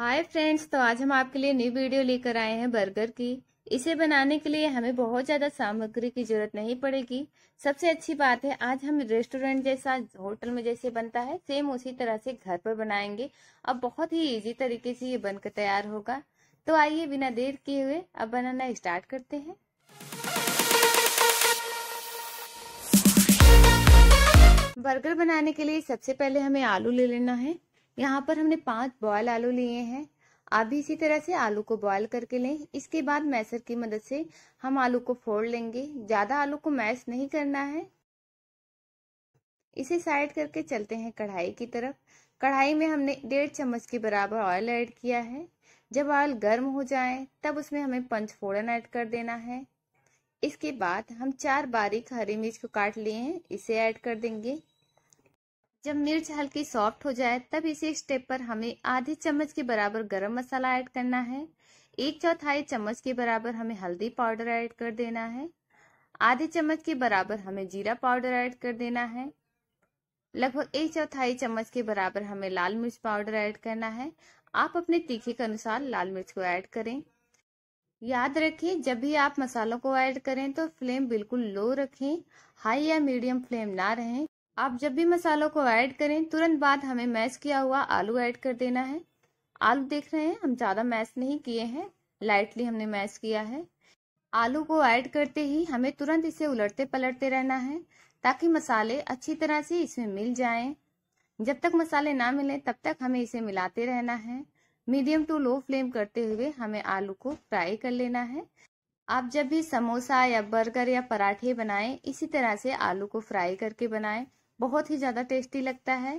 Hi friends तो आज हम आपके लिए न्यू वीडियो लेकर आए हैं बर्गर की इसे बनाने के लिए हमें बहुत ज़्यादा सामग्री की जरूरत नहीं पड़ेगी सबसे अच्छी बात है आज हम रेस्टोरेंट जैसा होटल में जैसे बनता है सेम उसी तरह से घर पर बनाएंगे अब बहुत ही इजी तरीके से ये बनकर तैयार होगा तो आइए बिना देर किए हुए अब बनाना स्टार्ट करते हैं बर्गर बनाने के लिए सबसे पहले हमें आलू ले लेना है यहाँ पर हमने पांच बॉयल आलू लिए हैं आप भी इसी तरह से आलू को बॉयल करके लें इसके बाद मैसर की मदद से हम आलू को फोड़ लेंगे ज़्यादा आलू को मैश नहीं करना है इसे साइड करके चलते हैं कढ़ाई की तरफ कढ़ाई में हमने डेढ़ चम्मच के बराबर ऑयल ऐड किया है जब ऑयल गर्म हो जाए तब उसमें हमें पंच फोड़न ऐड कर देना है इसके बाद हम चार बारीक हरी मिर्च को काट लिए हैं इसे ऐड कर देंगे जब मिर्च हल्की सॉफ्ट हो जाए तब इसी स्टेप पर हमें आधे चम्मच के बराबर गरम मसाला ऐड करना है एक चौथाई चम्मच के बराबर हमें हल्दी पाउडर ऐड कर देना है आधे चम्मच के बराबर हमें जीरा पाउडर ऐड कर देना है लगभग एक चौथाई चम्मच के बराबर हमें लाल मिर्च पाउडर ऐड करना है आप अपने तीखे के अनुसार लाल मिर्च को ऐड करें याद रखें जब भी आप मसालों को ऐड करें तो फ्लेम बिल्कुल लो रखें हाई या मीडियम फ्लेम ना रहें आप जब भी मसालों को ऐड करें तुरंत बाद हमें मैश किया हुआ आलू ऐड कर देना है आलू देख रहे हैं हम ज़्यादा मैश नहीं किए हैं लाइटली हमने मैश किया है आलू को ऐड करते ही हमें तुरंत इसे उलटते पलटते रहना है ताकि मसाले अच्छी तरह से इसमें मिल जाएं। जब तक मसाले ना मिले तब तक हमें इसे मिलाते रहना है मीडियम टू लो फ्लेम करते हुए हमें आलू को फ्राई कर लेना है आप जब भी समोसा या बर्गर या पराठे बनाएं इसी तरह से आलू को फ्राई करके बनाएं बहुत ही ज़्यादा टेस्टी लगता है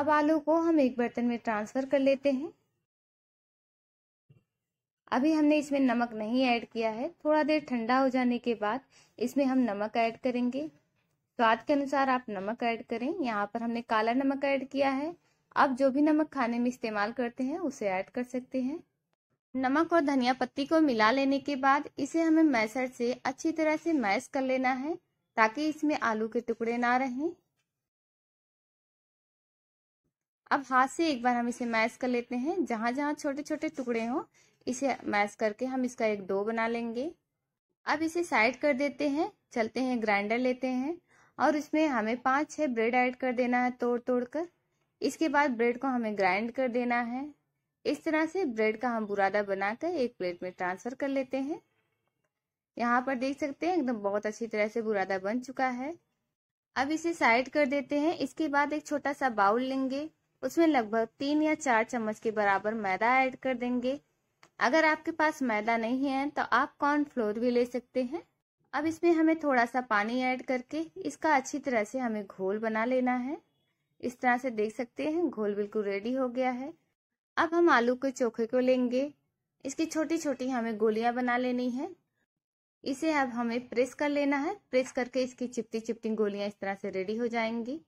अब आलू को हम एक बर्तन में ट्रांसफ़र कर लेते हैं अभी हमने इसमें नमक नहीं ऐड किया है थोड़ा देर ठंडा हो जाने के बाद इसमें हम नमक ऐड करेंगे स्वाद के अनुसार आप नमक ऐड करें यहाँ पर हमने काला नमक ऐड किया है आप जो भी नमक खाने में इस्तेमाल करते हैं उसे ऐड कर सकते हैं नमक और धनिया पत्ती को मिला लेने के बाद इसे हमें मैसर से अच्छी तरह से मैश कर लेना है ताकि इसमें आलू के टुकड़े ना रहें अब हाथ से एक बार हम इसे मैश कर लेते हैं जहां जहां छोटे छोटे टुकड़े हों इसे मैश करके हम इसका एक डो बना लेंगे अब इसे साइड कर देते हैं चलते हैं ग्राइंडर लेते हैं और इसमें हमें पाँच छह ब्रेड ऐड कर देना है तोड़ तोड़ कर इसके बाद ब्रेड को हमें ग्राइंड कर देना है इस तरह से ब्रेड का हम बुरादा बनाकर एक प्लेट में ट्रांसफ़र कर लेते हैं यहाँ पर देख सकते हैं एकदम बहुत अच्छी तरह से बुरादा बन चुका है अब इसे साइड कर देते हैं इसके बाद एक छोटा सा बाउल लेंगे उसमें लगभग तीन या चार चम्मच के बराबर मैदा ऐड कर देंगे अगर आपके पास मैदा नहीं है तो आप कॉर्नफ्लोर भी ले सकते हैं अब इसमें हमें थोड़ा सा पानी ऐड करके इसका अच्छी तरह से हमें घोल बना लेना है इस तरह से देख सकते हैं घोल बिल्कुल रेडी हो गया है अब हम आलू के चोखे को लेंगे इसकी छोटी छोटी हमें गोलियां बना लेनी है इसे अब हमें प्रेस कर लेना है प्रेस करके इसकी चिपटी चिपटी गोलियां इस तरह से रेडी हो जाएंगी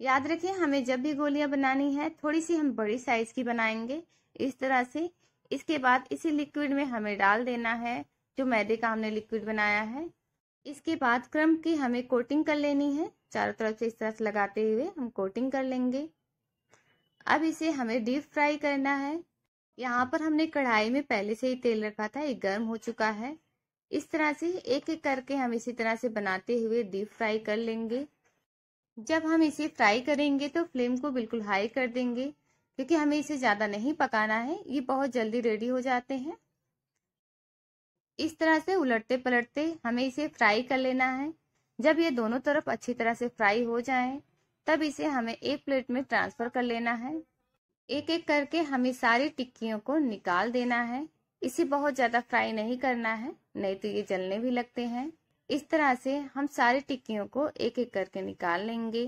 याद रखिए हमें जब भी गोलियां बनानी है थोड़ी सी हम बड़ी साइज की बनाएंगे इस तरह से इसके बाद इसी लिक्विड में हमें डाल देना है जो मैदे का हमने लिक्विड बनाया है इसके बाद क्रम की हमें कोटिंग कर लेनी है चारों तरफ से इस तरह से लगाते हुए हम कोटिंग कर लेंगे अब इसे हमें डीप फ्राई करना है यहाँ पर हमने कढ़ाई में पहले से ही तेल रखा था ये गर्म हो चुका है इस तरह से एक एक करके हम इसी तरह से बनाते हुए डीप फ्राई कर लेंगे जब हम इसे फ्राई करेंगे तो फ्लेम को बिल्कुल हाई कर देंगे क्योंकि हमें इसे ज़्यादा नहीं पकाना है ये बहुत जल्दी रेडी हो जाते हैं इस तरह से उलटते पलटते हमें इसे फ्राई कर लेना है जब ये दोनों तरफ अच्छी तरह से फ्राई हो जाएं, तब इसे हमें एक प्लेट में ट्रांसफ़र कर लेना है एक एक करके हमें सारी टिक्कियों को निकाल देना है इसे बहुत ज्यादा फ्राई नहीं करना है नहीं तो ये जलने भी लगते हैं इस तरह से हम सारी टिक्कियों को एक एक करके निकाल लेंगे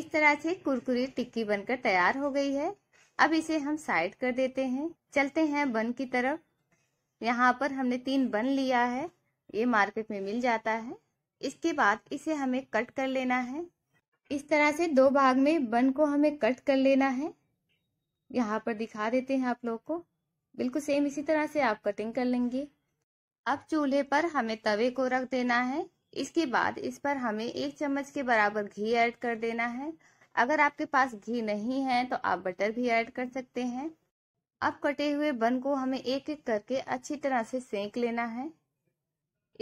इस तरह से कुरकुरी टिक्की बनकर तैयार हो गई है अब इसे हम साइड कर देते हैं चलते हैं बन की तरफ यहाँ पर हमने तीन बन लिया है ये मार्केट में मिल जाता है इसके बाद इसे हमें कट कर लेना है इस तरह से दो भाग में बन को हमें कट कर लेना है यहाँ पर दिखा देते हैं आप लोग को बिल्कुल सेम इसी तरह से आप कटिंग कर लेंगे अब चूल्हे पर हमें तवे को रख देना है इसके बाद इस पर हमें एक चम्मच के बराबर घी ऐड कर देना है अगर आपके पास घी नहीं है तो आप बटर भी ऐड कर सकते हैं अब कटे हुए बन को हमें एक एक करके अच्छी तरह से सेक लेना है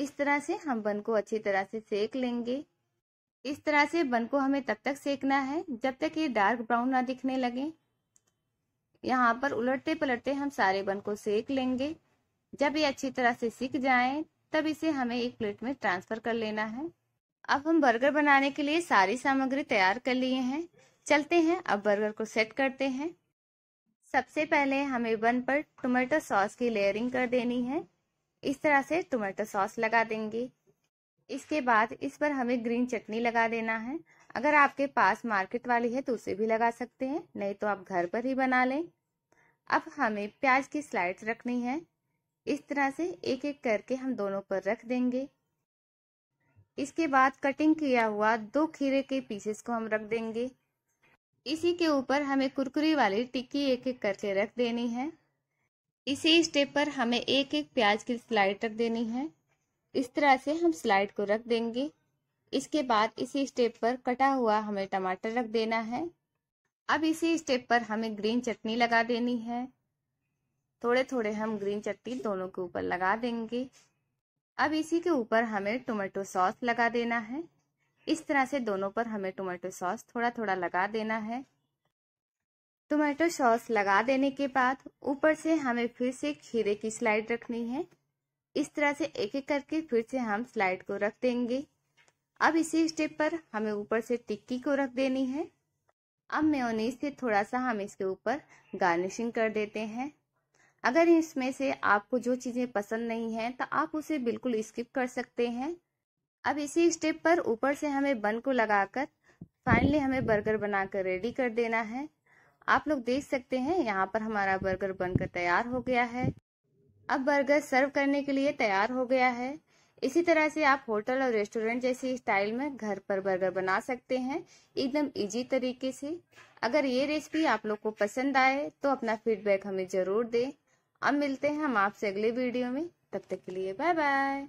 इस तरह से हम बन को अच्छी तरह से सेक लेंगे इस तरह से बन को हमें तब तक सेकना है जब तक ये डार्क ब्राउन ना दिखने लगे यहाँ पर उलटते पलटते हम सारे बन को सेक लेंगे जब ये अच्छी तरह से सीख जाए तब इसे हमें एक प्लेट में ट्रांसफर कर लेना है अब हम बर्गर बनाने के लिए सारी सामग्री तैयार कर लिए हैं चलते हैं अब बर्गर को सेट करते हैं सबसे पहले हमें बन पर टोमेटो सॉस की लेयरिंग कर देनी है इस तरह से टोमेटो सॉस लगा देंगे इसके बाद इस पर हमें ग्रीन चटनी लगा देना है अगर आपके पास मार्केट वाली है तो उसे भी लगा सकते हैं नहीं तो आप घर पर ही बना लें अब हमें प्याज की स्लाइड्स रखनी है इस तरह से एक एक करके हम दोनों पर रख देंगे इसके बाद कटिंग किया हुआ दो खीरे के पीसेस को हम रख देंगे इसी के ऊपर हमें कुरकुरी वाली टिक्की एक एक करके रख देनी है इसी स्टेप पर हमें एक एक प्याज की स्लाइड रख देनी है इस तरह से हम स्लाइड को रख देंगे इसके बाद इसी स्टेप पर कटा हुआ हमें टमाटर रख देना है अब इसी स्टेप पर हमें ग्रीन चटनी लगा देनी है थोड़े थोड़े हम ग्रीन चटनी दोनों के ऊपर लगा देंगे अब इसी के ऊपर हमें टोमेटो सॉस लगा देना है इस तरह से दोनों पर हमें टोमेटो सॉस थोड़ा थोड़ा लगा देना है टोमेटो सॉस लगा देने के बाद ऊपर से हमें फिर से खीरे की स्लाइड रखनी है इस तरह से एक एक करके फिर से हम स्लाइड को रख देंगे अब इसी स्टेप पर हमें ऊपर से टिक्की को रख देनी है अब मेयोनीज से थोड़ा सा हम इसके ऊपर गार्निशिंग कर देते हैं अगर इसमें से आपको जो चीज़ें पसंद नहीं हैं तो आप उसे बिल्कुल स्किप कर सकते हैं अब इसी स्टेप पर ऊपर से हमें बन को लगाकर फाइनली हमें बर्गर बनाकर रेडी कर देना है आप लोग देख सकते हैं यहाँ पर हमारा बर्गर बनकर तैयार हो गया है अब बर्गर सर्व करने के लिए तैयार हो गया है इसी तरह से आप होटल और रेस्टोरेंट जैसी स्टाइल में घर पर बर्गर बना सकते हैं एकदम इजी तरीके से अगर ये रेसिपी आप लोग को पसंद आए तो अपना फीडबैक हमें ज़रूर दें अब मिलते हैं हम आपसे अगले वीडियो में तब तक के लिए बाय बाय